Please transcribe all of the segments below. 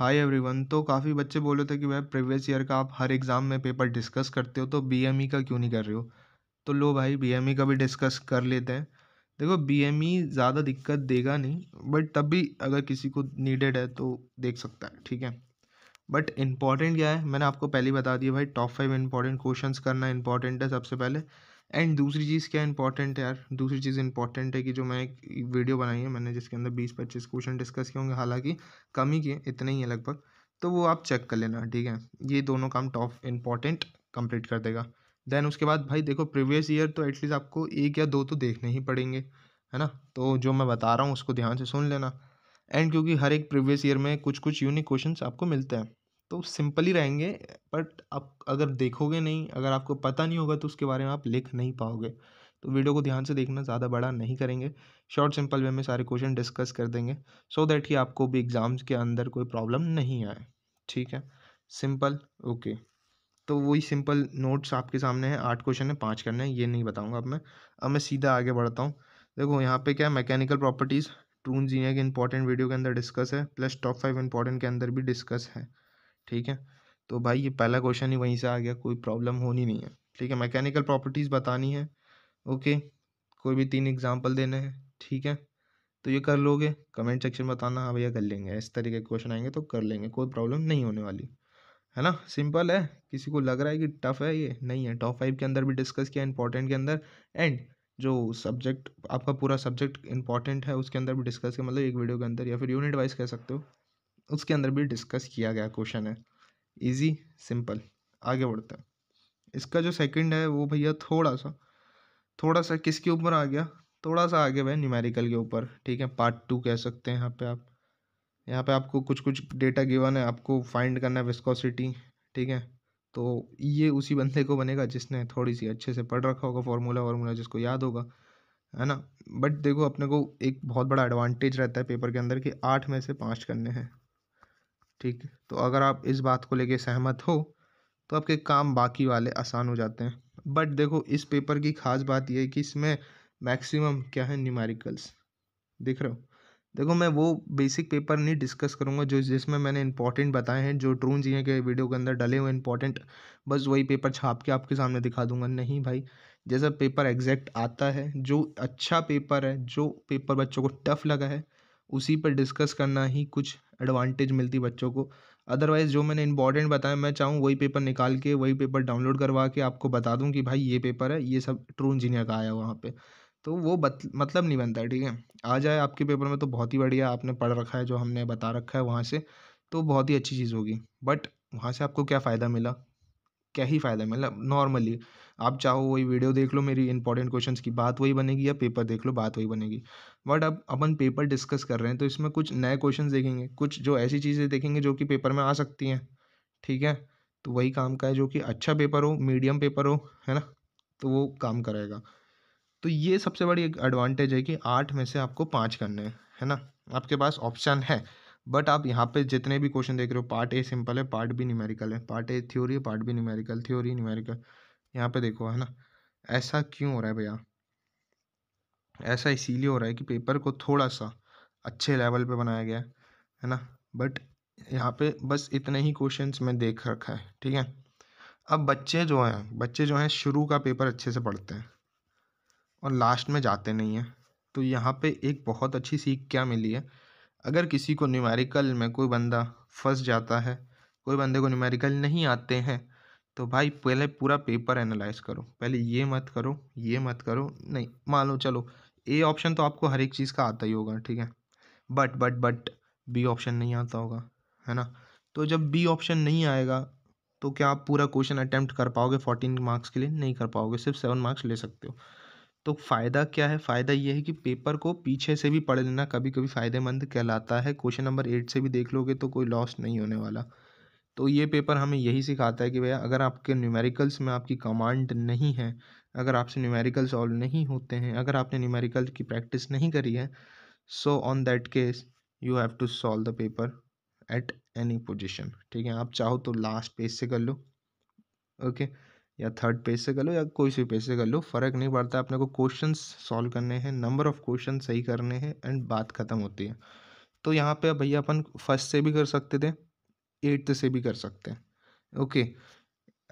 Hi everyone तो काफ़ी बच्चे बोल रहे थे कि भाई प्रीवियस ईयर का आप हर एग्ज़ाम में पेपर डिस्कस करते हो तो बीएमई e का क्यों नहीं कर रहे हो तो लो भाई बीएमई e का भी डिस्कस कर लेते हैं देखो बीएमई e ज़्यादा दिक्कत देगा नहीं बट तब भी अगर किसी को नीडेड है तो देख सकता है ठीक है बट इम्पॉर्टेंट क्या है मैंने आपको पहले बता दिया भाई टॉप फाइव इंपॉर्टेंट क्वेश्चन करना इंपॉर्टेंट है सबसे पहले एंड दूसरी चीज़ क्या इंपॉर्टेंट है यार दूसरी चीज़ इंपॉर्टेंट है कि जो मैं एक वीडियो बनाई है मैंने जिसके अंदर बीस पच्चीस क्वेश्चन डिस्कस किए होंगे हालांकि कम ही किए इतने ही है लगभग तो वो आप चेक कर लेना ठीक है ये दोनों काम टॉप इंपॉर्टेंट कंप्लीट कर देगा देन उसके बाद भाई देखो प्रीवियस ईयर तो एटलीस्ट आपको एक या दो तो देखने ही पड़ेंगे है ना तो जो मैं बता रहा हूँ उसको ध्यान से सुन लेना एंड क्योंकि हर एक प्रीवियस ईयर में कुछ कुछ यूनिक क्वेश्चन आपको मिलते हैं तो सिंपल ही रहेंगे बट आप अगर देखोगे नहीं अगर आपको पता नहीं होगा तो उसके बारे में आप लिख नहीं पाओगे तो वीडियो को ध्यान से देखना ज़्यादा बड़ा नहीं करेंगे शॉर्ट सिंपल वे में सारे क्वेश्चन डिस्कस कर देंगे सो so दैट ही आपको भी एग्ज़ाम्स के अंदर कोई प्रॉब्लम नहीं आए ठीक है सिंपल ओके तो वही सिंपल नोट्स आपके सामने हैं आठ क्वेश्चन है पाँच करने हैं ये नहीं बताऊँगा अब मैं अब मैं सीधा आगे बढ़ता हूँ देखो यहाँ पे क्या है मैकेनिकल प्रॉपर्टीज़ ट्रू इंजीनियर के इंपॉर्टेंट वीडियो के अंदर डिस्कस है प्लस टॉप फाइव इंपॉर्टेंट के अंदर भी डिस्कस है ठीक है तो भाई ये पहला क्वेश्चन ही वहीं से आ गया कोई प्रॉब्लम होनी नहीं है ठीक है मैकेनिकल प्रॉपर्टीज़ बतानी है ओके कोई भी तीन एग्जाम्पल देने हैं ठीक है तो ये कर लोगे कमेंट सेक्शन में बताना हाँ भैया कर लेंगे इस तरीके के क्वेश्चन आएंगे तो कर लेंगे कोई प्रॉब्लम नहीं होने वाली है ना सिंपल है किसी को लग रहा है कि टफ है ये नहीं है टॉप फाइव के अंदर भी डिस्कस किया इंपॉर्टेंट के अंदर एंड जो सब्जेक्ट आपका पूरा सब्जेक्ट इंपॉर्टेंट है उसके अंदर भी डिस्कस किया मतलब एक वीडियो के अंदर या फिर यूनिट वाइज कह सकते हो उसके अंदर भी डिस्कस किया गया क्वेश्चन है इजी सिंपल आगे बढ़ते हैं इसका जो सेकंड है वो भैया थोड़ा सा थोड़ा सा किसके ऊपर आ गया थोड़ा सा आगे भाई न्यूमेरिकल के ऊपर ठीक है पार्ट टू कह सकते हैं यहाँ पे आप यहाँ पे आपको कुछ कुछ डेटा गिवन है आपको फाइंड करना है विस्कोसिटी ठीक है तो ये उसी बंदे को बनेगा जिसने थोड़ी सी अच्छे से पढ़ रखा होगा फार्मूला वार्मूला जिसको याद होगा है ना बट देखो अपने को एक बहुत बड़ा एडवांटेज रहता है पेपर के अंदर कि आठ में से पाँच करने हैं ठीक है तो अगर आप इस बात को लेके सहमत हो तो आपके काम बाकी वाले आसान हो जाते हैं बट देखो इस पेपर की खास बात यह है कि इसमें मैक्सिमम क्या है न्यूमेरिकल्स दिख रहे हो देखो मैं वो बेसिक पेपर नहीं डिस्कस करूँगा जो जिसमें मैंने इंपॉर्टेंट बताए हैं जो ट्रून जी के वीडियो के अंदर डले हुए इंपॉर्टेंट बस वही पेपर छाप के आपके सामने दिखा दूंगा नहीं भाई जैसा पेपर एग्जैक्ट आता है जो अच्छा पेपर है जो पेपर बच्चों को टफ लगा है उसी पर डिस्कस करना ही कुछ एडवांटेज मिलती बच्चों को अदरवाइज़ जो मैंने इंपॉर्टेंट बताया मैं चाहूँ वही पेपर निकाल के वही पेपर डाउनलोड करवा के आपको बता दूँ कि भाई ये पेपर है ये सब ट्रू इंजीनियर का आया वहाँ पर तो वो बत, मतलब नहीं बनता है ठीक है आ जाए आपके पेपर में तो बहुत ही बढ़िया आपने पढ़ रखा है जो हमने बता रखा है वहाँ से तो बहुत ही अच्छी चीज़ होगी बट वहाँ से आपको क्या फ़ायदा मिला क्या ही फ़ायदा मिला नॉर्मली आप चाहो वही वीडियो देख लो मेरी इंपॉर्टेंट क्वेश्चन की बात वही बनेगी या पेपर देख लो बात वही बनेगी बट अब अपन पेपर डिस्कस कर रहे हैं तो इसमें कुछ नए क्वेश्चन देखेंगे कुछ जो ऐसी चीज़ें देखेंगे जो कि पेपर में आ सकती हैं ठीक है तो वही काम का है जो कि अच्छा पेपर हो मीडियम पेपर हो है ना तो वो काम करेगा तो ये सबसे बड़ी एक एडवांटेज है कि आठ में से आपको पाँच करने हैं है ना आपके पास ऑप्शन है बट आप यहाँ पे जितने भी क्वेश्चन देख रहे हो पार्ट ए सिंपल है पार्ट बी न्यूमेरिकल है पार्ट ए थ्योरी है part B numerical theory numerical यहाँ पे देखो है ना ऐसा क्यों हो रहा है भैया ऐसा इसीलिए हो रहा है कि पेपर को थोड़ा सा अच्छे लेवल पे बनाया गया है ना बट यहाँ पे बस इतने ही क्वेश्चंस में देख रखा है ठीक है अब बच्चे जो हैं बच्चे जो हैं शुरू का पेपर अच्छे से पढ़ते हैं और लास्ट में जाते नहीं हैं तो यहाँ पे एक बहुत अच्छी सीख क्या मिली है अगर किसी को न्यूमेरिकल में कोई बंदा फंस जाता है कोई बंदे को न्यूमेरिकल नहीं आते हैं तो भाई पहले पूरा पेपर एनालाइज करो पहले ये मत करो ये मत करो नहीं मान लो चलो ए ऑप्शन तो आपको हर एक चीज़ का आता ही होगा ठीक है but but but B option नहीं आता होगा है ना तो जब बी ऑप्शन नहीं आएगा तो क्या आप पूरा क्वेश्चन अटैम्प्ट कर पाओगे फोर्टीन मार्क्स के लिए नहीं कर पाओगे सिर्फ सेवन मार्क्स ले सकते हो तो फ़ायदा क्या है फ़ायदा ये है कि पेपर को पीछे से भी पढ़ लेना कभी कभी फ़ायदेमंद कहलाता है क्वेश्चन नंबर एट से भी देख लोगे तो कोई लॉस नहीं होने वाला तो ये पेपर हमें यही सिखाता है कि भैया अगर आपके न्यूमेरिकल्स में आपकी कमांड नहीं है अगर आपसे न्यूमेरिकल सॉल्व नहीं होते हैं अगर आपने न्यूमेरिकल की प्रैक्टिस नहीं करी है so on that case you have to solve the paper at any position ठीक है आप चाहो तो लास्ट पेज से कर लो ओके okay? या थर्ड पेज से कर लो या कोई से पेज से कर लो फ़र्क नहीं पड़ता अपने को क्वेश्चन सॉल्व करने हैं नंबर ऑफ क्वेश्चन सही करने हैं एंड बात ख़त्म होती है तो यहाँ पे भैया अपन फर्स्ट से भी कर सकते थे एट्थ से भी कर सकते हैं ओके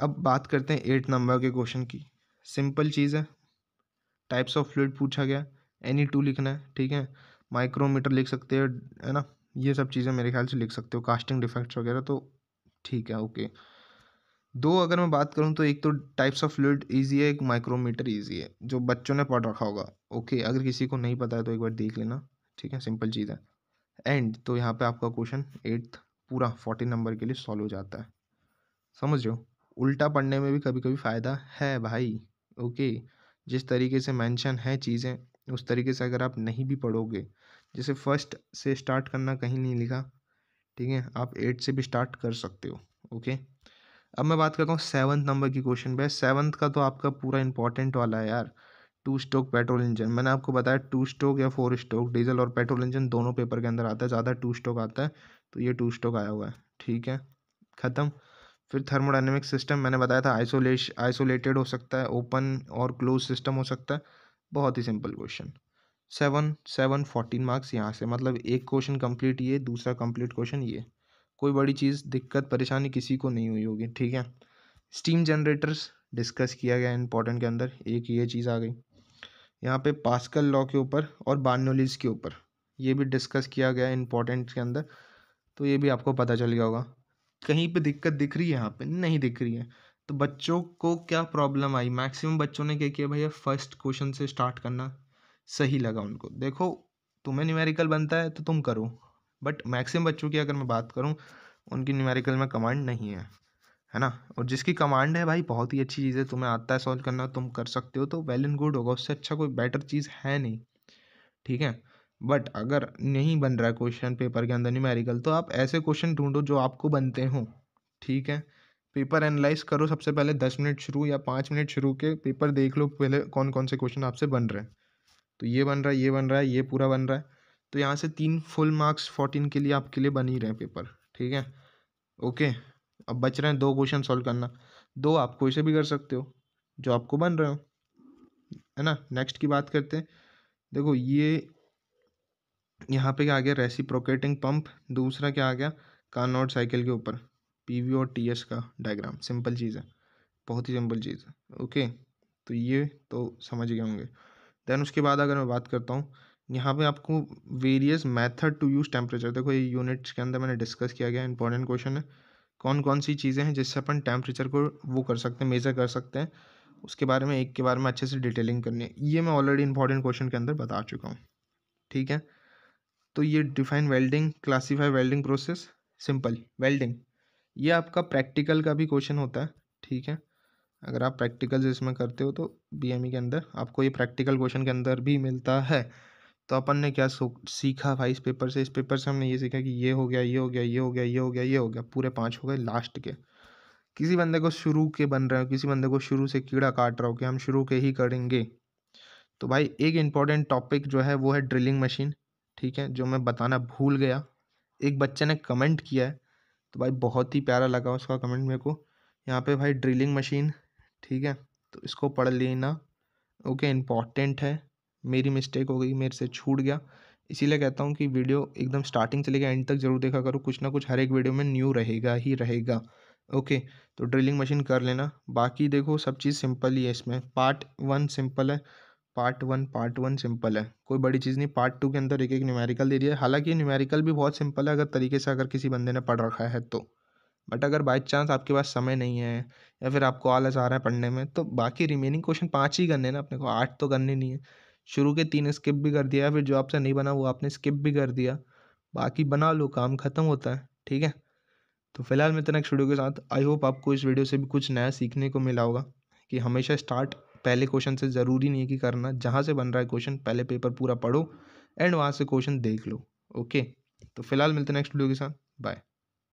अब बात करते हैं एट नंबर के क्वेश्चन की सिंपल चीज़ है टाइप्स ऑफ फ्लूड पूछा गया एनी टू लिखना है ठीक है माइक्रोमीटर लिख सकते हो है ना ये सब चीज़ें मेरे ख्याल से लिख सकते हो कास्टिंग डिफेक्ट्स वगैरह तो ठीक है ओके दो अगर मैं बात करूँ तो एक तो टाइप्स ऑफ फ्लूड ईजी है एक माइक्रोमीटर ईजी है जो बच्चों ने पढ़ रखा होगा ओके अगर किसी को नहीं पता है तो एक बार देख लेना ठीक है सिंपल चीज़ है एंड तो यहाँ पे आपका क्वेश्चन एट्थ पूरा फोर्टी नंबर के लिए सॉल्व हो जाता है समझ रहे हो उल्टा पढ़ने में भी कभी कभी फ़ायदा है भाई ओके जिस तरीके से मेंशन है चीज़ें उस तरीके से अगर आप नहीं भी पढ़ोगे जैसे फर्स्ट से स्टार्ट करना कहीं नहीं लिखा ठीक है आप एट से भी स्टार्ट कर सकते हो ओके अब मैं बात करता हूँ सेवन्थ नंबर की क्वेश्चन पे सेवन्थ का तो आपका पूरा इंपॉर्टेंट वाला है यार टू स्टोक पेट्रोल इंजन मैंने आपको बताया टू स्टोक या फोर स्टोक डीजल और पेट्रोल इंजन दोनों पेपर के अंदर आता है ज़्यादा टू स्टोक आता है तो ये टू स्टोक आया हुआ है ठीक है ख़त्म फिर थर्मोडाइनमिक सिस्टम मैंने बताया था आइसोलेश आइसोलेटेड हो सकता है ओपन और क्लोज सिस्टम हो सकता है बहुत ही simple question seven seven fourteen marks यहाँ से मतलब एक क्वेश्चन कंप्लीट ये दूसरा कंप्लीट क्वेश्चन ये कोई बड़ी चीज़ दिक्कत परेशानी किसी को नहीं हुई होगी ठीक है स्टीम जनरेटर्स डिस्कस किया गया इंपॉर्टेंट के अंदर एक ये चीज़ आ गई यहाँ पे पास्कल लॉ के ऊपर और बार्नोलिस के ऊपर ये भी डिस्कस किया गया इंपॉर्टेंट के अंदर तो ये भी आपको पता चल गया होगा कहीं पे दिक्कत दिख रही है यहाँ पे नहीं दिख रही है तो बच्चों को क्या प्रॉब्लम आई मैक्सिमम बच्चों ने क्या किया भैया फर्स्ट क्वेश्चन से स्टार्ट करना सही लगा उनको देखो तुम्हें न्यूमेरिकल बनता है तो तुम करो बट मैक्सिमम बच्चों की अगर मैं बात करूँ उनकी न्यूमेरिकल में कमांड नहीं है है ना और जिसकी कमांड है भाई बहुत ही अच्छी चीज़ है तुम्हें आता है सॉल्व करना तुम कर सकते हो तो वेल एंड गुड होगा उससे अच्छा कोई बेटर चीज़ है नहीं ठीक है बट अगर नहीं बन रहा है क्वेश्चन पेपर के अंदर न्यूमेरिकल तो आप ऐसे क्वेश्चन ढूंढो जो आपको बनते हों ठीक है पेपर एनालाइज करो सबसे पहले दस मिनट शुरू या पाँच मिनट शुरू के पेपर देख लो पहले कौन कौन से क्वेश्चन आपसे बन रहे हैं तो ये बन रहा है ये बन रहा है ये पूरा बन रहा है तो यहाँ से तीन फुल मार्क्स फोर्टीन के लिए आपके लिए बन ही रहे पेपर ठीक है ओके अब बच रहे हैं दो क्वेश्चन सॉल्व करना दो आप कोई से भी कर सकते हो जो आपको बन रहे हो है ना नेक्स्ट की बात करते हैं देखो ये यहाँ पे क्या आ गया रेसिप्रोकेटिंग पंप दूसरा क्या आ गया कानोट साइकिल के ऊपर पीवी और टीएस का डायग्राम सिंपल चीज़ है बहुत ही सिंपल चीज़ है ओके तो ये तो समझ गए होंगे देन उसके बाद अगर मैं बात करता हूँ यहाँ पे आपको various method to use temperature देखो ये यूनिट्स के अंदर मैंने डिस्कस किया गया इंपॉर्टेंट क्वेश्चन है कौन कौन सी चीज़ें हैं जिससे अपन टेम्परेचर को वो कर सकते हैं मेज़र कर सकते हैं उसके बारे में एक के बारे में अच्छे से डिटेलिंग करनी है ये मैं ऑलरेडी इंपॉर्टेंट क्वेश्चन के अंदर बता चुका हूँ ठीक है तो ये define welding classify welding process simple welding ये आपका प्रैक्टिकल का भी क्वेश्चन होता है ठीक है अगर आप प्रैक्टिकल इसमें करते हो तो बी e के अंदर आपको ये प्रैक्टिकल क्वेश्चन के अंदर भी मिलता है तो अपन ने क्या सीखा भाई इस पेपर से इस पेपर से हमने ये सीखा कि ये हो गया ये हो गया ये हो गया ये हो गया ये हो गया पूरे पाँच हो गए लास्ट के किसी बंदे को शुरू के बन रहे हो किसी बंदे को शुरू से कीड़ा काट रहा हो कि हम शुरू के ही करेंगे तो भाई एक इम्पॉर्टेंट टॉपिक जो है वो है ड्रिलिंग मशीन ठीक है जो मैं बताना भूल गया एक बच्चे ने कमेंट किया है तो भाई बहुत ही प्यारा लगा उसका कमेंट मेरे को यहाँ पे भाई ड्रिलिंग मशीन ठीक है तो इसको पढ़ लेना ओके इम्पॉर्टेंट है मेरी मिस्टेक हो गई मेरे से छूट गया इसीलिए कहता हूँ कि वीडियो एकदम स्टार्टिंग से लेकर एंड तक जरूर देखा करो कुछ ना कुछ हर एक वीडियो में न्यू रहेगा ही रहेगा ओके तो ड्रिलिंग मशीन कर लेना बाकी देखो सब चीज़ सिंपल ही है इसमें पार्ट वन सिंपल है part one part one simple है कोई बड़ी चीज़ नहीं पार्ट टू के अंदर एक एक न्यूमेरिकल दे दिया है हालांकि न्यूमेरिकल भी बहुत सिंपल है अगर तरीके से अगर किसी बंदे ने पढ़ रखा है तो बट अगर बाई चांस आपके पास समय नहीं है या फिर आपको आलस आ रहा है पढ़ने में तो बाकी रिमेनिंग क्वेश्चन पाँच ही करने ना अपने को आठ तो करने नहीं है शुरू के तीन स्किप भी कर दिया फिर जो आपसे नहीं बना वो आपने स्किप भी कर दिया बाकी बना लो काम ख़त्म होता है ठीक है तो फिलहाल मैं इतना वीडियो के साथ आई होप आपको इस वीडियो से भी कुछ नया सीखने को मिला होगा कि हमेशा स्टार्ट पहले क्वेश्चन से ज़रूरी नहीं है कि करना जहाँ से बन रहा है क्वेश्चन पहले पेपर पूरा पढ़ो एंड वहाँ से क्वेश्चन देख लो ओके तो फिलहाल मिलते हैं नेक्स्ट वीडियो के साथ बाय